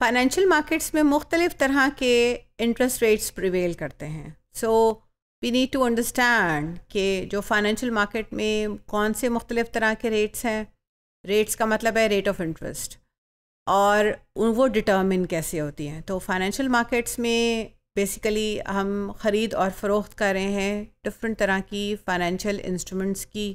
Financial markets में मुख्तलिफ तरह के इंटरेस्ट रेट्स प्रिवेल करते हैं so we need to understand कि जो फाइनेंशियल मार्केट में कौन से मुख्तलिफ तरह के रेट्स हैं रेट्स का मतलब है रेट ऑफ इंटरेस्ट और वो डिटर्मिन कैसे होती हैं तो फाइनेंशियल मार्केट्स में बेसिकली हम ख़रीद और फ़रोख्त कर रहे हैं डिफरेंट तरह की फाइनेंशियल इंस्ट्रूमेंट्स की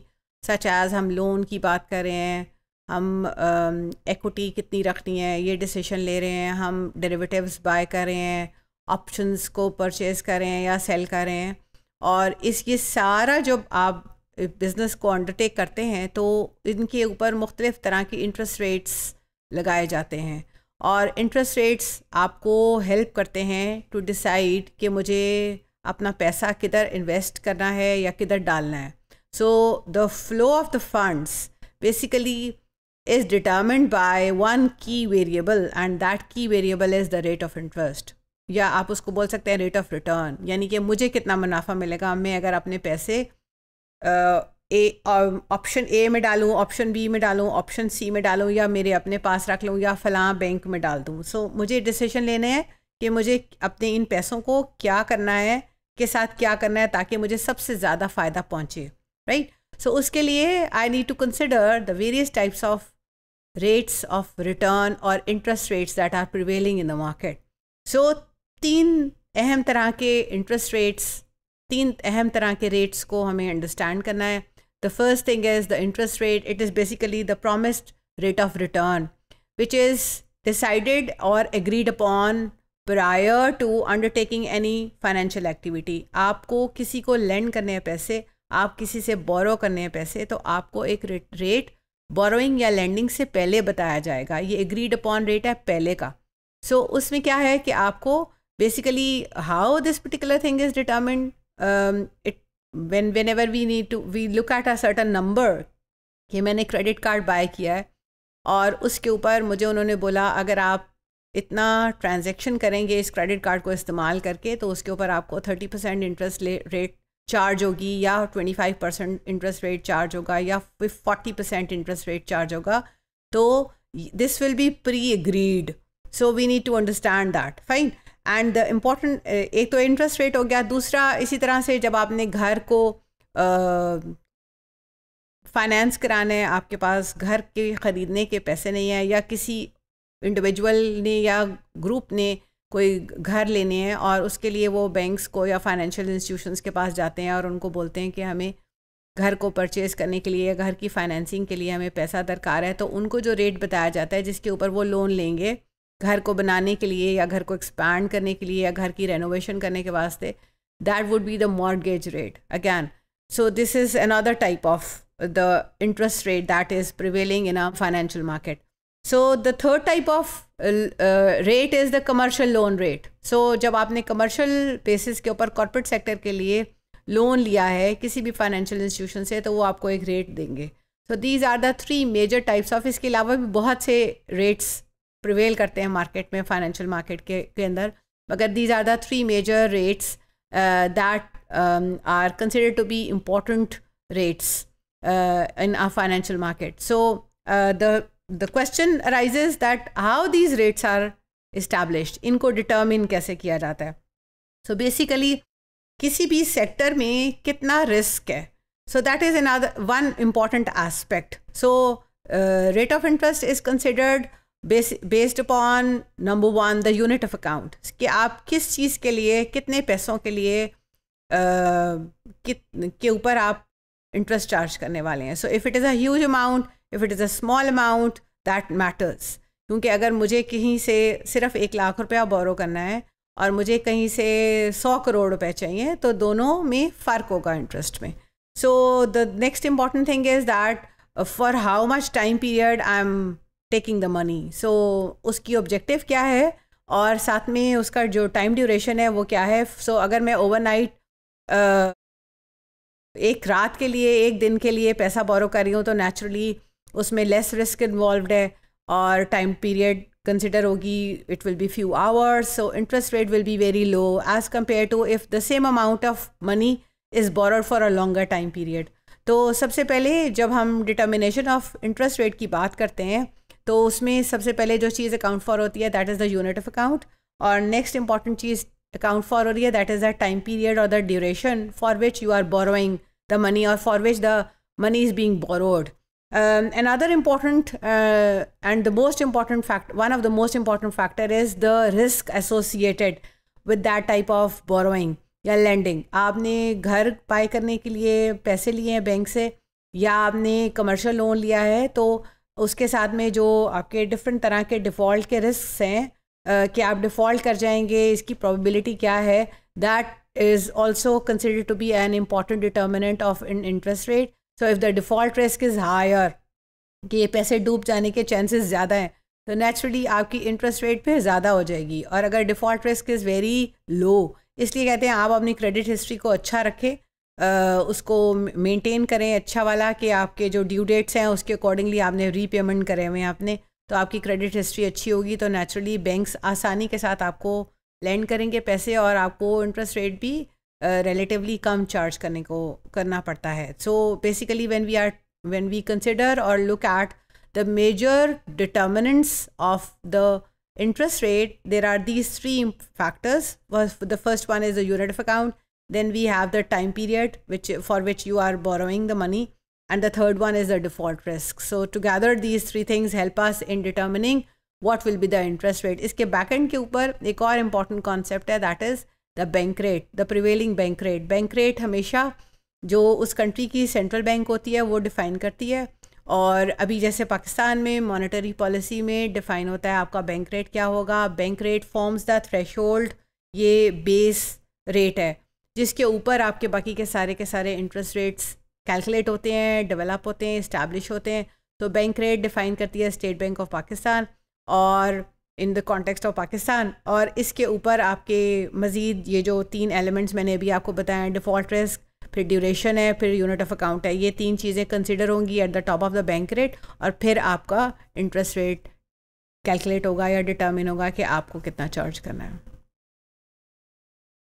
सच एज़ हम लोन की बात कर रहे हैं हम uh, कितनी रखनी है ये डिसीशन ले रहे हैं हम डेरिवेटिव्स बाय कर रहे हैं ऑप्शंस को परचेज़ कर रहे हैं या सेल कर रहे हैं और इस ये सारा जब आप बिज़नेस को अंडरटेक करते हैं तो इनके ऊपर मुख्तलिफ़ तरह की इंटरेस्ट रेट्स लगाए जाते हैं और इंटरेस्ट रेट्स आपको हेल्प करते हैं टू डिसाइड कि मुझे अपना पैसा किधर इन्वेस्ट करना है या किधर डालना है so the flow of the funds basically is determined by one key variable and that key variable is the rate of interest या आप उसको बोल सकते हैं रेट ऑफ रिटर्न यानी कि मुझे कितना मुनाफा मिलेगा मैं अगर अपने पैसे ऑप्शन ए में डालूं ऑप्शन बी में डालूं ऑप्शन सी में डालूं या मेरे अपने पास रख लूं या फलां बैंक में डाल दूं सो so, मुझे डिसीजन लेने हैं कि मुझे अपने इन पैसों को क्या करना है के साथ क्या करना है ताकि मुझे सबसे ज़्यादा फ़ायदा पहुँचे राइट सो उसके लिए I need to consider the various types of rates of return or interest rates that are prevailing in the market. So तीन अहम तरह के interest rates तीन अहम तरह के rates को हमें understand करना है The first thing is the interest rate. It is basically the promised rate of return, which is decided or agreed upon prior to undertaking any financial activity. आपको किसी को lend करने हैं पैसे आप किसी से borrow करने हैं पैसे तो आपको एक rate बोरोइंग या लैंडिंग से पहले बताया जाएगा ये एग्रीड अपॉन रेट है पहले का सो so, उसमें क्या है कि आपको basically how this particular thing is determine it when whenever we need to we look at a certain number कि मैंने क्रेडिट कार्ड बाय किया है और उसके ऊपर मुझे उन्होंने बोला अगर आप इतना ट्रांजेक्शन करेंगे इस क्रेडिट कार्ड को इस्तेमाल करके तो उसके ऊपर आपको thirty percent interest rate charge होगी या 25 परसेंट इंटरेस्ट रेट चार्ज होगा या फिर 40 परसेंट इंटरेस्ट रेट चार्ज होगा तो this will be pre agreed so we need to understand that fine and the important एक तो इंटरेस्ट रेट हो गया दूसरा इसी तरह से जब आपने घर को फाइनेंस कराना है आपके पास घर के ख़रीदने के पैसे नहीं है या किसी इंडिविजुअल ने या ग्रुप ने कोई घर लेने हैं और उसके लिए वो बैंक्स को या फाइनेंशियल इंस्टीट्यूशंस के पास जाते हैं और उनको बोलते हैं कि हमें घर को परचेज़ करने के लिए या घर की फाइनेंसिंग के लिए हमें पैसा दरकार है तो उनको जो रेट बताया जाता है जिसके ऊपर वो लोन लेंगे घर को बनाने के लिए या घर को एक्सपैंड करने के लिए या घर की रेनोवेशन करने के वास्ते that would be the mortgage rate again so this is another type of the interest rate that is prevailing in a financial market so the third type of rate is the commercial loan rate so जब आपने commercial basis के ऊपर corporate sector के लिए loan लिया है किसी भी फाइनेंशियल इंस्टीट्यूशन से तो वो आपको एक रेट देंगे so these are the three major types of इसके अलावा भी बहुत से रेट्स प्रिवेल करते हैं मार्केट में फाइनेंशियल मार्केट के के अंदर मगर these are the three major rates that are consider to be important rates in a financial market so the the question arises that how these rates are established इनको determine कैसे किया जाता है सो so basically किसी भी sector में कितना risk है so that is another one important aspect so rate of interest is considered based upon number one the unit of account कि आप किस चीज़ के लिए कितने पैसों के लिए uh, के ऊपर आप इंटरेस्ट चार्ज करने वाले हैं so if it is a huge amount if it is a small amount that matters क्योंकि अगर मुझे कहीं से सिर्फ एक लाख रुपया बोरो करना है और मुझे कहीं से सौ करोड़ रुपए चाहिए तो दोनों में फ़र्क होगा इंटरेस्ट में so the next important thing is that for how much time period I am taking the money so उसकी ऑब्जेक्टिव क्या है और साथ में उसका जो टाइम ड्यूरेशन है वो क्या है सो so, अगर मैं ओवरनाइट uh, एक रात के लिए एक दिन के लिए पैसा बोरो कर रही हूँ तो नेचुरली उसमें लेस रिस्क इन्वॉल्व है और टाइम पीरियड कंसिडर होगी it will be few hours so interest rate will be very low as compare to if the same amount of money is borrowed for a longer time period तो सबसे पहले जब हम determination of interest rate की बात करते हैं तो उसमें सबसे पहले जो चीज़ अकाउंट फॉर होती है that is the unit of account और नेक्स्ट इंपॉर्टेंट चीज़ अकाउंट फॉर हो रही है that is the time period और the duration for which you are borrowing the money और for which the money is being borrowed Um, another important uh, and the most important fact, one of the most important factor is the risk associated with that type of borrowing या lending आपने घर bye करने के लिए पैसे लिए हैं bank से या आपने कमर्शियल लोन लिया है तो उसके साथ में जो आपके डिफरेंट तरह के डिफ़ॉल्ट के रिस्क हैं uh, कि आप डिफ़ॉल्ट कर जाएंगे इसकी प्रोबेबिलिटी क्या है that is also consider to be an important determinant of in interest rate so if the default risk is higher कि ये पैसे डूब जाने के चांसेस ज़्यादा हैं तो नेचुरली आपकी इंटरेस्ट रेट पे ज़्यादा हो जाएगी और अगर default risk is very low इसलिए कहते हैं आप अपनी क्रेडिट हिस्ट्री को अच्छा रखें उसको मेंटेन करें अच्छा वाला कि आपके जो ड्यू डेट्स हैं उसके अकॉर्डिंगली आपने रीपेमेंट करे हुए हैं आपने तो आपकी क्रेडिट हिस्ट्री अच्छी होगी तो नेचुरली बैंक्स आसानी के साथ आपको लैंड करेंगे पैसे और आपको इंटरेस्ट रेट भी Relatively, कम चार्ज करने को करना पड़ता है so basically when we are when we consider और look at the major determinants of the interest rate there are these three factors the first one is the unit of account then we have the time period which for which you are borrowing the money and the third one is the default risk so to gather these three things help us in determining what will be the interest rate iske back end ke upar ek aur important concept hai that is the bank rate the prevailing bank rate bank rate हमेशा जो उस country की central bank होती है वो define करती है और अभी जैसे पाकिस्तान में मॉनेटरी पॉलिसी में डिफ़ाइन होता है आपका बैंक रेट क्या होगा bank rate forms the thresh ये बेस रेट है जिसके ऊपर आपके बाकी के सारे के सारे इंटरेस्ट रेट्स कैलकुलेट होते हैं डेवलप होते हैं इस्टेब्लिश होते हैं तो बैंक रेट डिफ़ाइन करती है स्टेट बैंक ऑफ पाकिस्तान और in the context of Pakistan और इसके ऊपर आपके मज़ीद ये जो तीन एलिमेंट्स मैंने अभी आपको बताया डिफ़ॉल्ट रिस्क फिर ड्यूरेशन है फिर यूनिट ऑफ अकाउंट है ये तीन चीज़ें कंसिडर होंगी at the top of the bank rate और फिर आपका इंटरेस्ट रेट कैलकुलेट होगा या डिटर्मिन होगा कि आपको कितना चार्ज करना है